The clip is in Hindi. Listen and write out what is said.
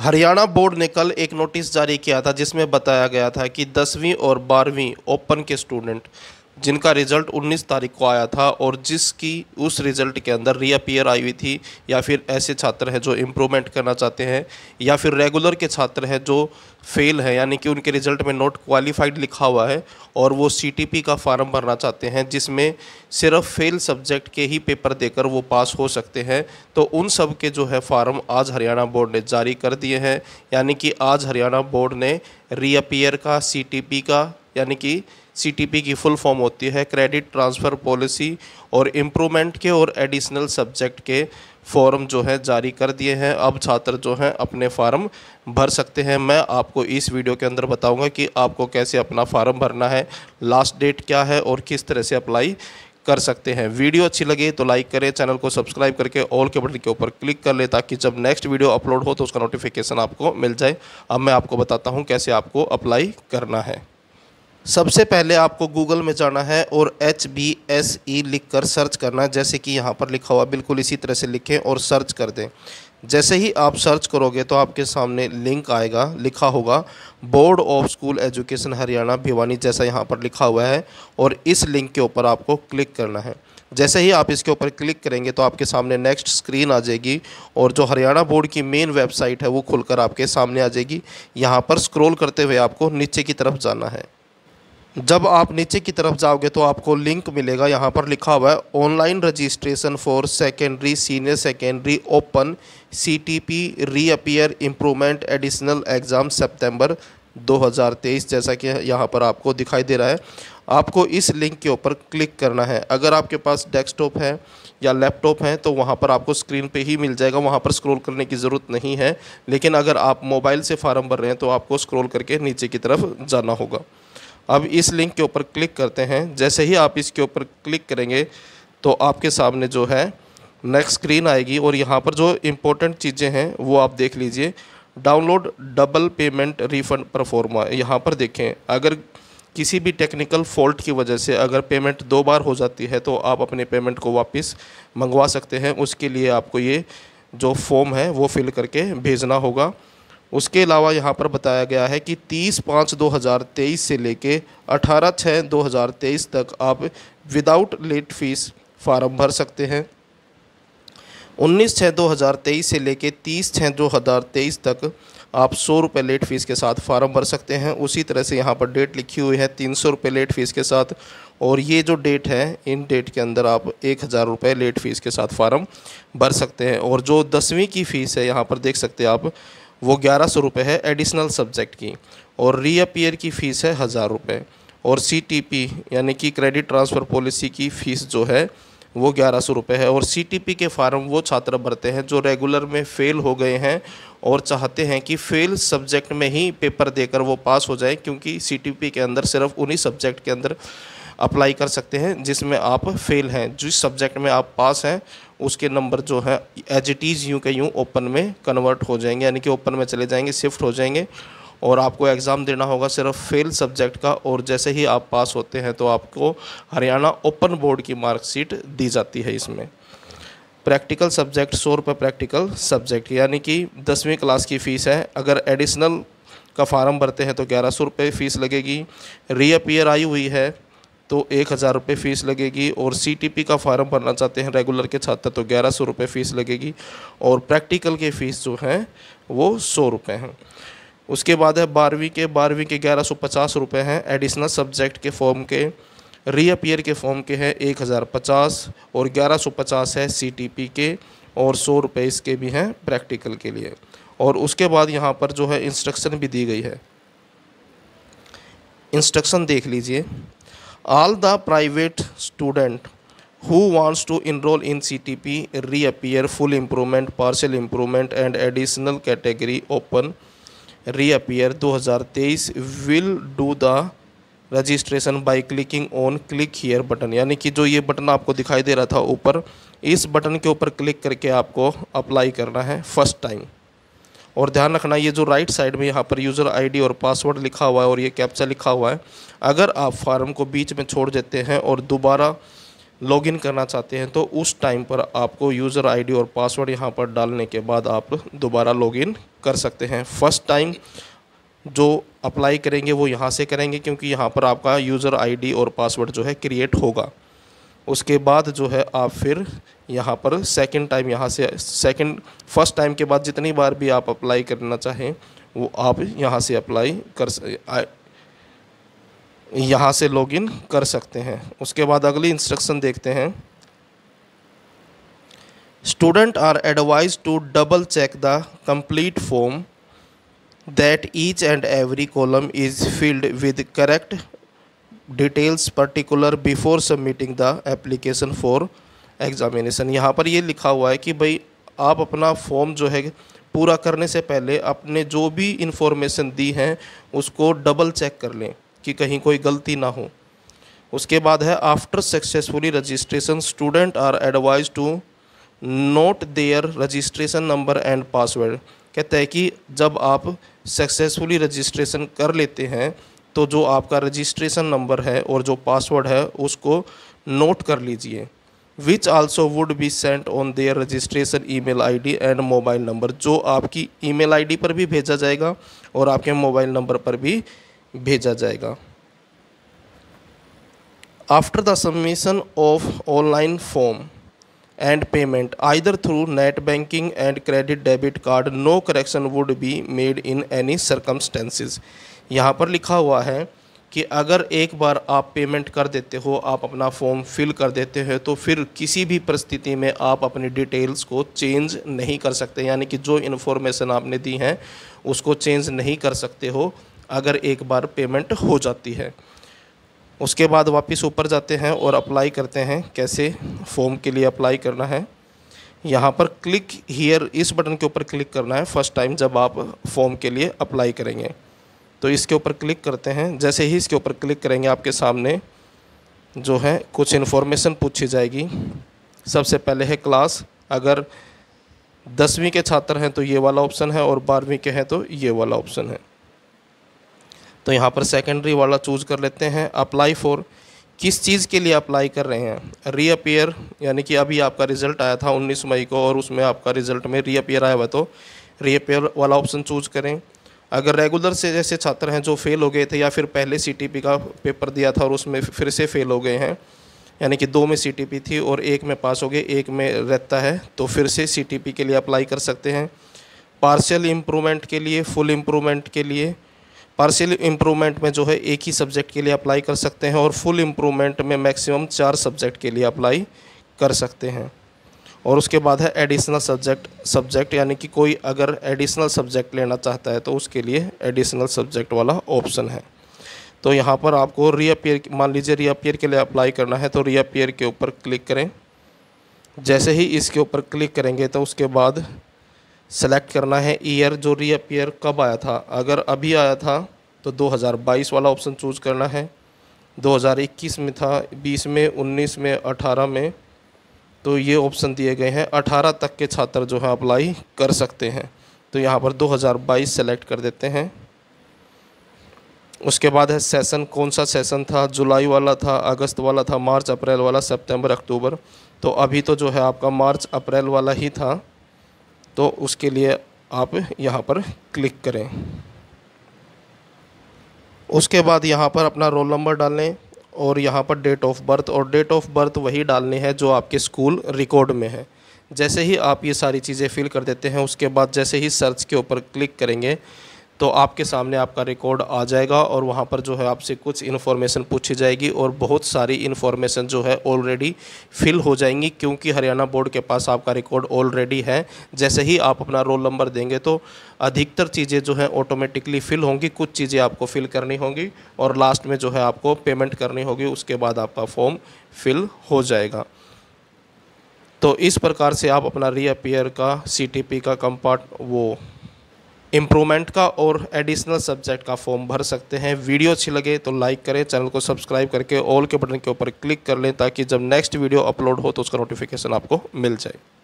हरियाणा बोर्ड ने कल एक नोटिस जारी किया था जिसमें बताया गया था कि दसवीं और बारहवीं ओपन के स्टूडेंट जिनका रिज़ल्ट 19 तारीख को आया था और जिसकी उस रिज़ल्ट के अंदर रीअपियर आई हुई थी या फिर ऐसे छात्र हैं जो इम्प्रूवमेंट करना चाहते हैं या फिर रेगुलर के छात्र हैं जो फेल हैं यानी कि उनके रिज़ल्ट में नॉट क्वालिफाइड लिखा हुआ है और वो सी का फार्म भरना चाहते हैं जिसमें सिर्फ फेल सब्जेक्ट के ही पेपर देकर वो पास हो सकते हैं तो उन सब के जो है फार्म आज हरियाणा बोर्ड ने जारी कर दिए हैं यानी कि आज हरियाणा बोर्ड ने रीअपियर का सी का यानी कि सीटीपी की फुल फॉर्म होती है क्रेडिट ट्रांसफ़र पॉलिसी और इम्प्रूवमेंट के और एडिशनल सब्जेक्ट के फॉर्म जो है जारी कर दिए हैं अब छात्र जो हैं अपने फार्म भर सकते हैं मैं आपको इस वीडियो के अंदर बताऊंगा कि आपको कैसे अपना फार्म भरना है लास्ट डेट क्या है और किस तरह से अप्लाई कर सकते हैं वीडियो अच्छी लगे तो लाइक करें चैनल को सब्सक्राइब करके ऑल के बटन के ऊपर क्लिक कर ले ताकि जब नेक्स्ट वीडियो अपलोड हो तो उसका नोटिफिकेशन आपको मिल जाए अब मैं आपको बताता हूँ कैसे आपको अप्लाई करना है सबसे पहले आपको गूगल में जाना है और एच बी एस ई लिख कर सर्च करना है जैसे कि यहाँ पर लिखा हुआ बिल्कुल इसी तरह से लिखें और सर्च कर दें जैसे ही आप सर्च करोगे तो आपके सामने लिंक आएगा लिखा होगा board of school education Haryana Bhiwani जैसा यहाँ पर लिखा हुआ है और इस लिंक के ऊपर आपको क्लिक करना है जैसे ही आप इसके ऊपर क्लिक करेंगे तो आपके सामने नेक्स्ट स्क्रीन आ जाएगी और जो हरियाणा बोर्ड की मेन वेबसाइट है वो खुलकर आपके सामने आ जाएगी यहाँ पर स्क्रॉल करते हुए आपको नीचे की तरफ जाना है जब आप नीचे की तरफ जाओगे तो आपको लिंक मिलेगा यहाँ पर लिखा हुआ है online registration for secondary senior secondary open CTP reappear improvement additional exam सितंबर 2023 जैसा कि यहाँ पर आपको दिखाई दे रहा है आपको इस लिंक के ऊपर क्लिक करना है अगर आपके पास डेस्कटॉप है या लैपटॉप है तो वहाँ पर आपको स्क्रीन पे ही मिल जाएगा वहाँ पर स्क्रॉल करने की ज़रूरत नहीं है लेकिन अगर आप मोबाइल से फार्म भर रहे हैं तो आपको स्क्रॉल करके नीचे की तरफ जाना होगा अब इस लिंक के ऊपर क्लिक करते हैं जैसे ही आप इसके ऊपर क्लिक करेंगे तो आपके सामने जो है नेक्स्ट स्क्रीन आएगी और यहाँ पर जो इम्पोर्टेंट चीज़ें हैं वो आप देख लीजिए download double payment refund proforma यहाँ पर देखें अगर किसी भी टेक्निकल फॉल्ट की वजह से अगर पेमेंट दो बार हो जाती है तो आप अपने पेमेंट को वापस मंगवा सकते हैं उसके लिए आपको ये जो फॉर्म है वो फिल करके भेजना होगा उसके अलावा यहाँ पर बताया गया है कि 30 पाँच 2023 से लेके 18 छः 2023 तक आप विदाउट लेट फीस फार्म भर सकते हैं 19 छः 2023 से लेके 30 छः 2023 तक आप सौ रुपये लेट फीस के साथ फार्म भर सकते हैं उसी तरह से यहाँ पर डेट लिखी हुई है तीन सौ रुपये लेट फीस के साथ और ये जो डेट है इन डेट के अंदर आप एक हज़ार रुपये लेट फीस के साथ फार्म भर सकते हैं और जो दसवीं की फ़ीस है यहाँ पर देख सकते हैं आप वो ग्यारह सौ रुपये है एडिशनल सब्जेक्ट की और रीअपियर की फ़ीस है हज़ार रुपये और सी यानी कि क्रेडिट ट्रांसफ़र पॉलिसी की फ़ीस जो है वो ग्यारह सौ रुपये है और सी के फार्म वो छात्र भरते हैं जो रेगुलर में फ़ेल हो गए हैं और चाहते हैं कि फ़ेल सब्जेक्ट में ही पेपर देकर वो पास हो जाए क्योंकि सी के अंदर सिर्फ उन्हीं सब्जेक्ट के अंदर अप्लाई कर सकते हैं जिसमें आप फेल हैं जिस सब्जेक्ट में आप पास हैं उसके नंबर जो है एज इट इज़ यूँ के यूँ ओपन में कन्वर्ट हो जाएंगे यानी कि ओपन में चले जाएंगे शिफ्ट हो जाएंगे और आपको एग्ज़ाम देना होगा सिर्फ फेल सब्जेक्ट का और जैसे ही आप पास होते हैं तो आपको हरियाणा ओपन बोर्ड की मार्कशीट दी जाती है इसमें प्रैक्टिकल सब्जेक्ट सौ रुपये प्रैक्टिकल सब्जेक्ट यानी कि दसवीं क्लास की फ़ीस है अगर एडिशनल का फार्म भरते हैं तो ग्यारह सौ रुपये फ़ीस लगेगी रीअपियर आई हुई है तो एक हज़ार रुपये फ़ीस लगेगी और सीटीपी का फार्म भरना चाहते हैं रेगुलर के छात्र तो ग्यारह सौ रुपये फ़ीस लगेगी और प्रैक्टिकल के फ़ीस जो हैं वो सौ रुपये हैं उसके बाद है बारहवीं के बारहवीं के ग्यारह सौ पचास रुपये हैं एडिशनल सब्जेक्ट के फॉर्म के रीअपियर के फॉर्म के हैं एक हज़ार पचास और ग्यारह सौ पचास है पी के और सौ रुपये इसके भी हैं प्रैक्टिकल के लिए और उसके बाद यहाँ पर जो है इंस्ट्रक्शन भी दी गई है इंस्ट्रक्शन देख लीजिए all the private student who wants to enroll in CTP reappear full improvement partial improvement and additional category open reappear 2023 will do the registration by clicking on click here button यानी कि जो ये बटन आपको दिखाई दे रहा था ऊपर इस बटन के ऊपर क्लिक करके आपको अप्लाई करना है फर्स्ट टाइम और ध्यान रखना ये जो राइट साइड में यहाँ पर यूज़र आईडी और पासवर्ड लिखा हुआ है और ये कैप्चा लिखा हुआ है अगर आप फार्म को बीच में छोड़ देते हैं और दोबारा लॉगिन करना चाहते हैं तो उस टाइम पर आपको यूज़र आईडी और पासवर्ड यहाँ पर डालने के बाद आप दोबारा लॉगिन कर सकते हैं फर्स्ट टाइम जो अप्लाई करेंगे वो यहाँ से करेंगे क्योंकि यहाँ पर आपका यूज़र आई और पासवर्ड जो है क्रिएट होगा उसके बाद जो है आप फिर यहाँ पर सेकंड टाइम यहाँ से सेकंड फर्स्ट टाइम के बाद जितनी बार भी आप अप्लाई करना चाहें वो आप यहाँ से अप्लाई कर यहाँ से लॉगिन कर सकते हैं उसके बाद अगली इंस्ट्रक्शन देखते हैं student are advise to double check the complete form that each and every column is filled with correct details particular before submitting the application for examination यहाँ पर ये लिखा हुआ है कि भाई आप अपना फॉर्म जो है पूरा करने से पहले अपने जो भी इंफॉर्मेशन दी हैं उसको डबल चेक कर लें कि कहीं कोई गलती ना हो उसके बाद है after successfully registration student are advise to note their registration number and password कहते हैं कि जब आप सक्सेसफुली रजिस्ट्रेशन कर लेते हैं तो जो आपका रजिस्ट्रेशन नंबर है और जो पासवर्ड है उसको नोट कर लीजिए which also would be sent on their registration email ID and mobile number जो आपकी ईमेल आईडी पर भी भेजा जाएगा और आपके मोबाइल नंबर पर भी भेजा जाएगा after the submission of online form and payment either through net banking and credit debit card no correction would be made in any circumstances यहाँ पर लिखा हुआ है कि अगर एक बार आप पेमेंट कर देते हो आप अपना फॉर्म फिल कर देते हो तो फिर किसी भी परिस्थिति में आप अपनी डिटेल्स को चेंज नहीं कर सकते यानी कि जो इन्फॉर्मेशन आपने दी है उसको चेंज नहीं कर सकते हो अगर एक बार पेमेंट हो जाती है उसके बाद वापस ऊपर जाते हैं और अप्लाई करते हैं कैसे फॉर्म के लिए अप्लाई करना है यहाँ पर क्लिक हियर इस बटन के ऊपर क्लिक करना है फर्स्ट टाइम जब आप फॉर्म के लिए अप्लाई करेंगे तो इसके ऊपर क्लिक करते हैं जैसे ही इसके ऊपर क्लिक करेंगे आपके सामने जो है कुछ इन्फॉर्मेशन पूछी जाएगी सबसे पहले है क्लास अगर दसवीं के छात्र हैं तो ये वाला ऑप्शन है और बारहवीं के हैं तो ये वाला ऑप्शन है तो यहाँ पर सेकेंडरी वाला चूज कर लेते हैं अप्लाई फॉर किस चीज़ के लिए अप्लाई कर रहे हैं रीअपेयर यानी कि अभी आपका रिजल्ट आया था 19 मई को और उसमें आपका रिजल्ट में रीअपेयर आया हुआ तो रीअपेयर वाला ऑप्शन चूज करें अगर रेगुलर से जैसे छात्र हैं जो फेल हो गए थे या फिर पहले सी का पेपर दिया था और उसमें फिर से फेल हो गए हैं यानी कि दो में सी थी और एक में पास हो गए एक में रहता है तो फिर से सी के लिए अप्लाई कर सकते हैं पार्शियल इम्प्रूवमेंट के लिए फुल इम्प्रूवमेंट के लिए पार्शियल इम्प्रूवमेंट में जो है एक ही सब्जेक्ट के लिए अप्लाई कर सकते हैं और फुल इम्प्रूवमेंट में मैक्सिमम चार सब्जेक्ट के लिए अप्लाई कर सकते हैं और उसके बाद है एडिशनल सब्जेक्ट सब्जेक्ट यानी कि कोई अगर एडिशनल सब्जेक्ट लेना चाहता है तो उसके लिए एडिशनल सब्जेक्ट वाला ऑप्शन है तो यहाँ पर आपको रीअपेयर मान लीजिए रीअपेयर के लिए अप्लाई करना है तो रीअपेयर के ऊपर क्लिक करें जैसे ही इसके ऊपर क्लिक करेंगे तो उसके बाद सेलेक्ट करना है ईयर जो रीअपेयर कब आया था अगर अभी आया था तो 2022 वाला ऑप्शन चूज करना है 2021 में था 20 में 19 में 18 में तो ये ऑप्शन दिए गए हैं अठारह तक के छात्र जो है अप्लाई कर सकते हैं तो यहाँ पर 2022 सेलेक्ट कर देते हैं उसके बाद है सेशन कौन सा सेशन था जुलाई वाला था अगस्त वाला था मार्च अप्रैल वाला सितंबर अक्टूबर तो अभी तो जो है आपका मार्च अप्रैल वाला ही था तो उसके लिए आप यहाँ पर क्लिक करें उसके बाद यहाँ पर अपना रोल नंबर डालें और यहाँ पर डेट ऑफ़ बर्थ और डेट ऑफ़ बर्थ वही डालनी है जो आपके स्कूल रिकॉर्ड में है जैसे ही आप ये सारी चीज़ें फिल कर देते हैं उसके बाद जैसे ही सर्च के ऊपर क्लिक करेंगे तो आपके सामने आपका रिकॉर्ड आ जाएगा और वहाँ पर जो है आपसे कुछ इन्फॉर्मेशन पूछी जाएगी और बहुत सारी इन्फॉर्मेशन जो है ऑलरेडी फिल हो जाएंगी क्योंकि हरियाणा बोर्ड के पास आपका रिकॉर्ड ऑलरेडी है जैसे ही आप अपना रोल नंबर देंगे तो अधिकतर चीज़ें जो है ऑटोमेटिकली फिल होंगी कुछ चीज़ें आपको फिल करनी होंगी और लास्ट में जो है आपको पेमेंट करनी होगी उसके बाद आपका फॉर्म फिल हो जाएगा तो इस प्रकार से आप अपना रीअपियर का सी का कंपार्ट वो इम्प्रूवमेंट का और एडिशनल सब्जेक्ट का फॉर्म भर सकते हैं वीडियो अच्छी लगे तो लाइक करें चैनल को सब्सक्राइब करके ऑल के बटन के ऊपर क्लिक कर लें ताकि जब नेक्स्ट वीडियो अपलोड हो तो उसका नोटिफिकेशन आपको मिल जाए